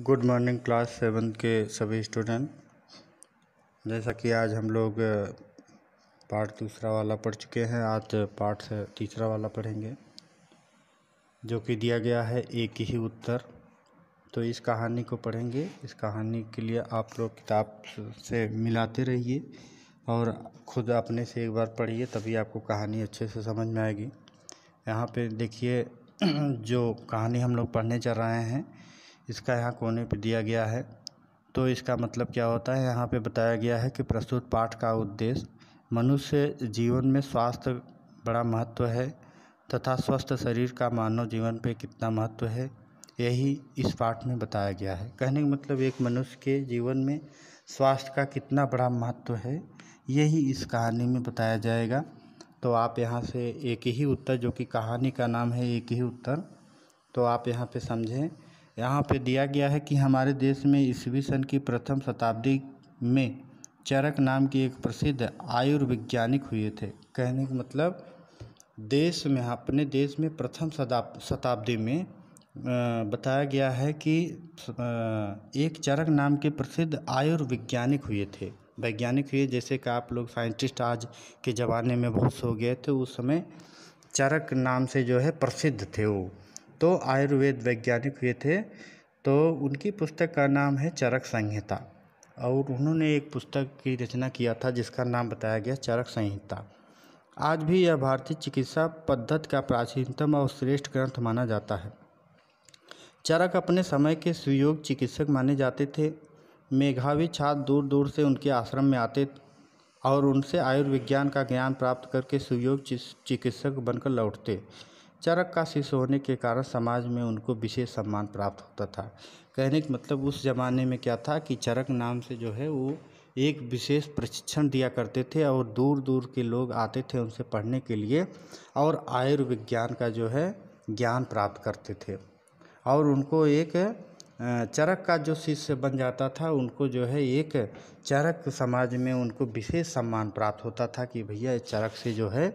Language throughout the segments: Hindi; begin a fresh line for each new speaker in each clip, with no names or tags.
गुड मॉर्निंग क्लास सेवन के सभी स्टूडेंट जैसा कि आज हम लोग पार्ट दूसरा वाला पढ़ चुके हैं आज पार्ट तीसरा वाला पढ़ेंगे जो कि दिया गया है एक ही उत्तर तो इस कहानी को पढ़ेंगे इस कहानी के लिए आप लोग किताब से मिलाते रहिए और ख़ुद अपने से एक बार पढ़िए तभी आपको कहानी अच्छे से समझ में आएगी यहाँ पे देखिए जो कहानी हम लोग पढ़ने जा रहे हैं इसका यहाँ कोने पे दिया गया है तो इसका मतलब क्या होता है यहाँ पे बताया गया है कि प्रस्तुत पाठ का उद्देश्य मनुष्य जीवन में स्वास्थ्य बड़ा महत्व है तथा स्वस्थ शरीर का मानव जीवन पे कितना महत्व है यही इस पाठ में बताया गया है कहने का मतलब एक मनुष्य के जीवन में स्वास्थ्य का कितना बड़ा महत्व है यही इस कहानी में बताया जाएगा तो आप यहाँ से एक ही उत्तर जो कि कहानी का नाम है एक ही उत्तर तो आप यहाँ पे समझें यहाँ पे दिया गया है कि हमारे देश में ईस्वी सन की प्रथम शताब्दी में चरक नाम के एक प्रसिद्ध आयुर्विज्ञानिक हुए थे कहने का मतलब देश में अपने देश में प्रथम शताब्दी में बताया गया है कि एक चरक नाम के प्रसिद्ध आयुर्विज्ञानिक हुए थे वैज्ञानिक हुए जैसे कि आप लोग साइंटिस्ट आज के ज़माने में बहुत सो गए थे उस समय चरक नाम से जो है प्रसिद्ध थे वो तो आयुर्वेद वैज्ञानिक हुए थे तो उनकी पुस्तक का नाम है चरक संहिता और उन्होंने एक पुस्तक की रचना किया था जिसका नाम बताया गया चरक संहिता आज भी यह भारतीय चिकित्सा पद्धति का प्राचीनतम और श्रेष्ठ ग्रंथ माना जाता है चरक अपने समय के सुयोग चिकित्सक माने जाते थे मेघावी छात्र दूर दूर से उनके आश्रम में आते और उनसे आयुर्विज्ञान का ज्ञान प्राप्त करके सुयोग चिकित्सक बनकर लौटते चरक का शिष्य होने के कारण समाज में उनको विशेष सम्मान प्राप्त होता था कहने का मतलब उस ज़माने में क्या था कि चरक नाम से जो है वो एक विशेष प्रशिक्षण दिया करते थे और दूर दूर के लोग आते थे उनसे पढ़ने के लिए और आयुर्विज्ञान का जो है ज्ञान प्राप्त करते थे और उनको एक चरक का जो शिष्य बन जाता था उनको जो है एक चरक समाज में उनको विशेष सम्मान प्राप्त होता था कि भैया चरक से जो है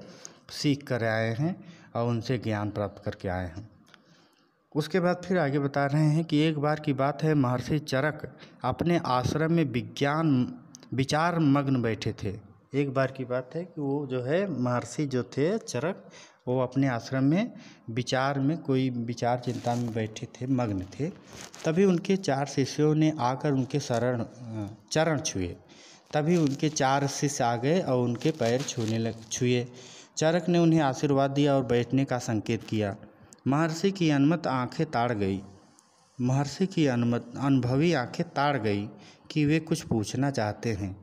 सीख कर आए हैं और उनसे ज्ञान प्राप्त करके आए हैं उसके बाद फिर आगे बता रहे हैं कि एक बार की बात है महर्षि चरक अपने आश्रम में विज्ञान विचार मग्न बैठे थे एक बार की बात है कि वो जो है महर्षि जो थे चरक वो अपने आश्रम में विचार में कोई विचार चिंता में बैठे थे मग्न थे तभी उनके चार शिष्यों ने आकर उनके शरण चरण छुए तभी उनके चार शिष्य आ गए और उनके पैर छूने लग छुए चारक ने उन्हें आशीर्वाद दिया और बैठने का संकेत किया महर्षि की अनुमत आंखें ताड़ गई महर्षि की अनुमत अनुभवी आंखें ताड़ गई कि वे कुछ पूछना चाहते हैं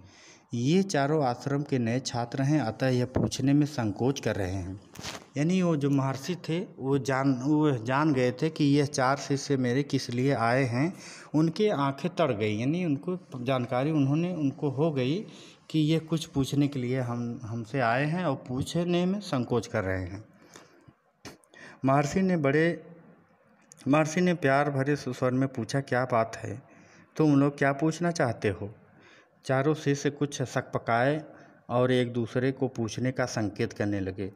ये चारों आश्रम के नए छात्र हैं अतः यह पूछने में संकोच कर रहे हैं यानी वो जो महर्षि थे वो जान वो जान गए थे कि यह चार शिष्य मेरे किस लिए आए हैं उनके आंखें तड़ गई यानी उनको जानकारी उन्होंने उनको हो गई कि ये कुछ पूछने के लिए हम हमसे आए हैं और पूछने में संकोच कर रहे हैं महर्षि ने बड़े महर्षि ने प्यार भरे सुस्वर में पूछा क्या बात है तुम लोग क्या पूछना चाहते हो चारों से से कुछ शक पकाए और एक दूसरे को पूछने का संकेत करने लगे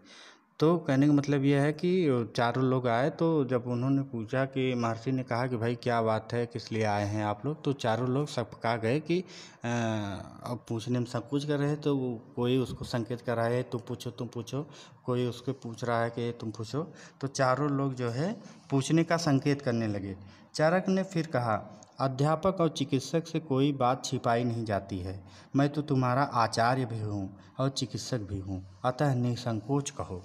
तो कहने का मतलब यह है कि चारों लोग आए तो जब उन्होंने पूछा कि महर्षि ने कहा कि भाई क्या बात है किस लिए आए हैं आप लोग तो चारों लोग सबका गए कि अब पूछने में संकोच कर रहे तो कोई उसको संकेत कर रहा है तुम पूछो तुम पूछो कोई उसको पूछ रहा है कि तुम पूछो तो चारों लोग जो है पूछने का संकेत करने लगे चारक ने फिर कहा अध्यापक और चिकित्सक से कोई बात छिपाई नहीं जाती है मैं तो तुम्हारा आचार्य भी हूँ और चिकित्सक भी हूँ अतः निसंकोच कहो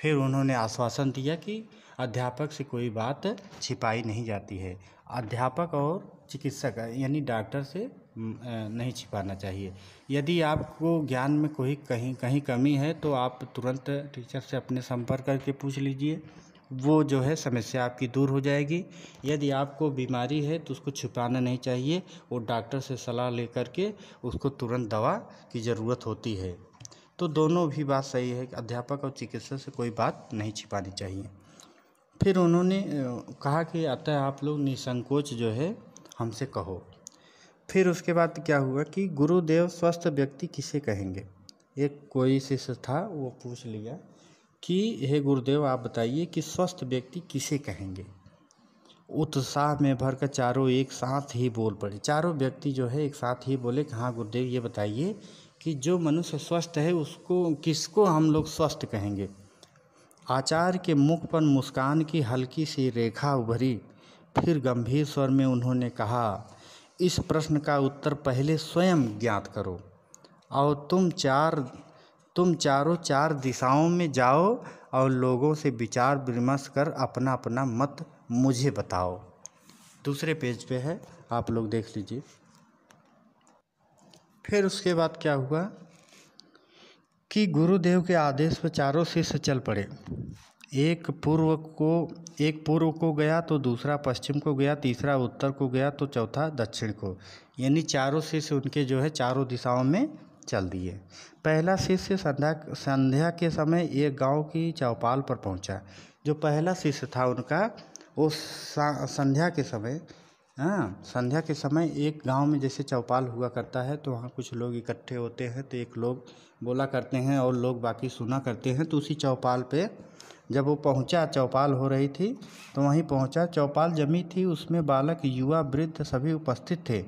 फिर उन्होंने आश्वासन दिया कि अध्यापक से कोई बात छिपाई नहीं जाती है अध्यापक और चिकित्सक यानी डॉक्टर से नहीं छिपाना चाहिए यदि आपको ज्ञान में कोई कहीं कहीं कमी है तो आप तुरंत टीचर से अपने संपर्क करके पूछ लीजिए वो जो है समस्या आपकी दूर हो जाएगी यदि आपको बीमारी है तो उसको छिपाना नहीं चाहिए और डॉक्टर से सलाह ले करके उसको तुरंत दवा की ज़रूरत होती है तो दोनों भी बात सही है कि अध्यापक और चिकित्सक से कोई बात नहीं छिपानी चाहिए फिर उन्होंने कहा कि अतः आप लोग निसंकोच जो है हमसे कहो फिर उसके बाद क्या हुआ कि गुरुदेव स्वस्थ व्यक्ति किसे कहेंगे एक कोई शिष्य था वो पूछ लिया कि हे गुरुदेव आप बताइए कि स्वस्थ व्यक्ति किसे कहेंगे उत्साह में भर कर चारों एक साथ ही बोल पड़े चारों व्यक्ति जो है एक साथ ही बोले कि हाँ गुरुदेव ये बताइए कि जो मनुष्य स्वस्थ है उसको किसको हम लोग स्वस्थ कहेंगे आचार्य के मुख पर मुस्कान की हल्की सी रेखा उभरी फिर गंभीर स्वर में उन्होंने कहा इस प्रश्न का उत्तर पहले स्वयं ज्ञात करो और तुम चार तुम चारों चार दिशाओं में जाओ और लोगों से विचार विमर्श कर अपना अपना मत मुझे बताओ दूसरे पेज पे है आप लोग देख लीजिए फिर उसके बाद क्या हुआ कि गुरुदेव के आदेश पर चारों शिष्य चल पड़े एक पूर्व को एक पूर्व को गया तो दूसरा पश्चिम को गया तीसरा उत्तर को गया तो चौथा दक्षिण को यानी चारों शिष्य उनके जो है चारों दिशाओं में चल दिए पहला शिष्य संध्या संध्या के समय एक गांव की चौपाल पर पहुंचा जो पहला शिष्य था उनका वो संध्या के समय हाँ संध्या के समय एक गाँव में जैसे चौपाल हुआ करता है तो वहाँ कुछ लोग इकट्ठे होते हैं तो एक लोग बोला करते हैं और लोग बाकी सुना करते हैं तो उसी चौपाल पे जब वो पहुँचा चौपाल हो रही थी तो वहीं पहुँचा चौपाल जमी थी उसमें बालक युवा वृद्ध सभी उपस्थित थे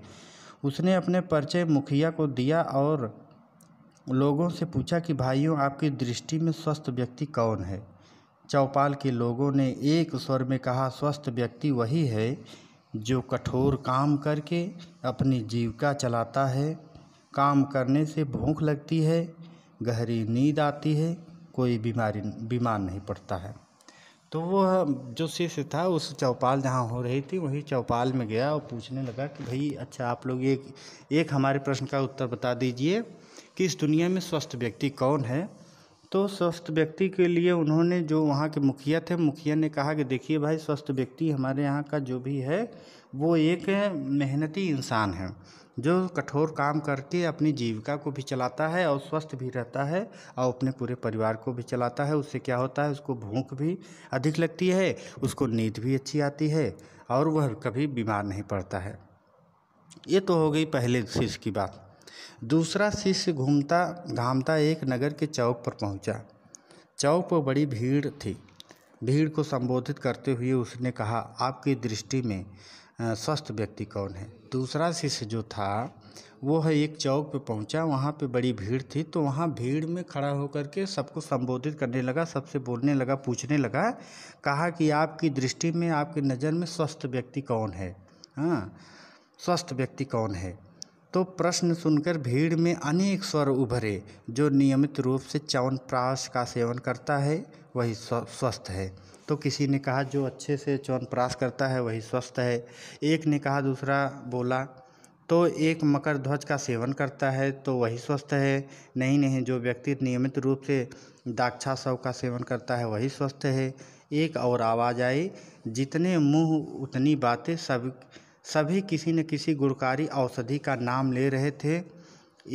उसने अपने परिचय मुखिया को दिया और लोगों से पूछा कि भाइयों आपकी दृष्टि में स्वस्थ व्यक्ति कौन है चौपाल के लोगों ने एक स्वर में कहा स्वस्थ व्यक्ति वही है जो कठोर काम करके अपनी जीविका चलाता है काम करने से भूख लगती है गहरी नींद आती है कोई बीमारी बीमार नहीं पड़ता है तो वह जो शिष्य था उस चौपाल जहाँ हो रही थी वही चौपाल में गया और पूछने लगा कि भाई अच्छा आप लोग एक एक हमारे प्रश्न का उत्तर बता दीजिए कि इस दुनिया में स्वस्थ व्यक्ति कौन है तो स्वस्थ व्यक्ति के लिए उन्होंने जो वहाँ के मुखिया थे मुखिया ने कहा कि देखिए भाई स्वस्थ व्यक्ति हमारे यहाँ का जो भी है वो एक मेहनती इंसान है जो कठोर काम करके अपनी जीविका को भी चलाता है और स्वस्थ भी रहता है और अपने पूरे परिवार को भी चलाता है उससे क्या होता है उसको भूख भी अधिक लगती है उसको नींद भी अच्छी आती है और वह कभी बीमार नहीं पड़ता है ये तो हो गई पहले चीज़ की बात दूसरा शिष्य घूमता घामता एक नगर के चौक पर पहुंचा। चौक पर बड़ी भीड़ थी भीड़ को संबोधित करते हुए उसने कहा आपकी दृष्टि में स्वस्थ व्यक्ति कौन है दूसरा शिष्य जो था वो है एक चौक पे पहुंचा वहाँ पे बड़ी भीड़ थी तो वहाँ भीड़ में खड़ा होकर के सबको संबोधित करने लगा सबसे बोलने लगा पूछने लगा कहा कि आपकी दृष्टि में आपकी नज़र में स्वस्थ व्यक्ति कौन है हाँ स्वस्थ व्यक्ति कौन है तो प्रश्न सुनकर भीड़ में अनेक स्वर उभरे जो नियमित रूप से च्यवनप्राश का सेवन करता है वही स्वस्थ है तो किसी ने कहा जो अच्छे से च्यवनप्राश करता है वही स्वस्थ है एक ने कहा दूसरा बोला तो एक मकर ध्वज का सेवन करता है तो वही स्वस्थ है नहीं नहीं जो व्यक्ति नियमित रूप से दाक्षा शव का सेवन करता है वही स्वस्थ है एक और आवाज़ आई जितने मुँह उतनी बातें सब सभी किसी न किसी गुणकारी औषधि का नाम ले रहे थे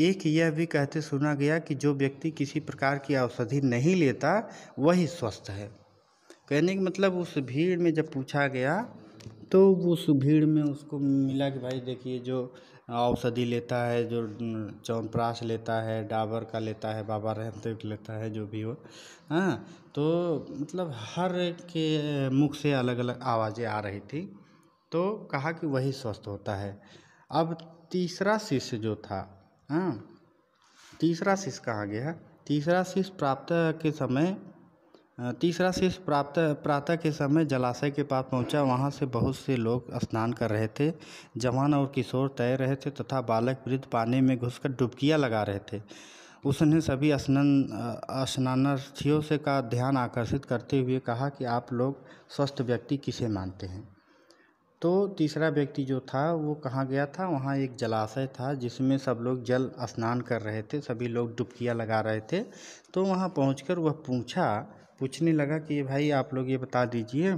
एक यह भी कहते सुना गया कि जो व्यक्ति किसी प्रकार की औषधि नहीं लेता वही स्वस्थ है कहने का मतलब उस भीड़ में जब पूछा गया तो उस भीड़ में उसको मिला कि भाई देखिए जो औषधि लेता है जो चौनप्राश लेता है डाबर का लेता है बाबा रहमदेव लेता है जो भी हो हाँ तो मतलब हर के मुख से अलग अलग आवाज़ें आ रही थी तो कहा कि वही स्वस्थ होता है अब तीसरा शिष्य जो था हाँ तीसरा शिष्य कहा गया तीसरा शिष्य प्राप्त के समय तीसरा शिष्य प्राप्त प्रातः के समय जलाशय के पास पहुंचा वहां से बहुत से लोग स्नान कर रहे थे जवान और किशोर तैर रहे थे तथा बालक वृद्ध पानी में घुसकर डुबकियां लगा रहे थे उसने सभी स्नान स्नानार्थियों से का ध्यान आकर्षित करते हुए कहा कि आप लोग स्वस्थ व्यक्ति किसे मानते हैं तो तीसरा व्यक्ति जो था वो कहाँ गया था वहाँ एक जलाशय था जिसमें सब लोग जल स्नान कर रहे थे सभी लोग डुबकियाँ लगा रहे थे तो वहाँ पहुँच कर वह पूछा पूछने लगा कि भाई आप लोग ये बता दीजिए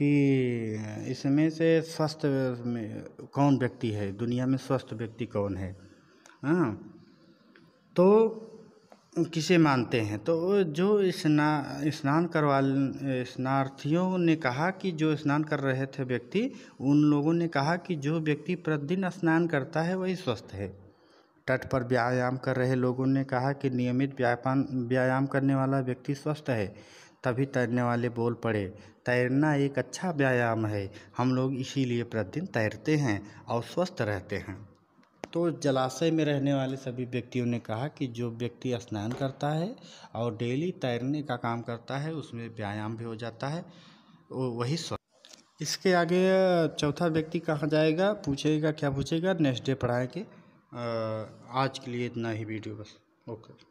कि इसमें से स्वस्थ में कौन व्यक्ति है दुनिया में स्वस्थ व्यक्ति कौन है हाँ तो किसे मानते हैं तो जो स्ना स्नान करवा स्नार्थियों ने कहा कि जो स्नान कर रहे थे व्यक्ति उन लोगों ने कहा कि जो व्यक्ति प्रतिदिन स्नान करता है वही स्वस्थ है तट पर व्यायाम कर रहे लोगों ने कहा कि नियमित व्यापान व्यायाम करने वाला व्यक्ति स्वस्थ है तभी तैरने वाले बोल पड़े तैरना एक अच्छा व्यायाम है हम लोग इसीलिए प्रतिदिन तैरते हैं और स्वस्थ रहते हैं तो जलाशय में रहने वाले सभी व्यक्तियों ने कहा कि जो व्यक्ति स्नान करता है और डेली तैरने का काम करता है उसमें व्यायाम भी हो जाता है वही स्वस्थ इसके आगे चौथा व्यक्ति कहाँ जाएगा पूछेगा क्या पूछेगा नेक्स्ट डे पढ़ाएंगे आज के लिए इतना ही वीडियो बस ओके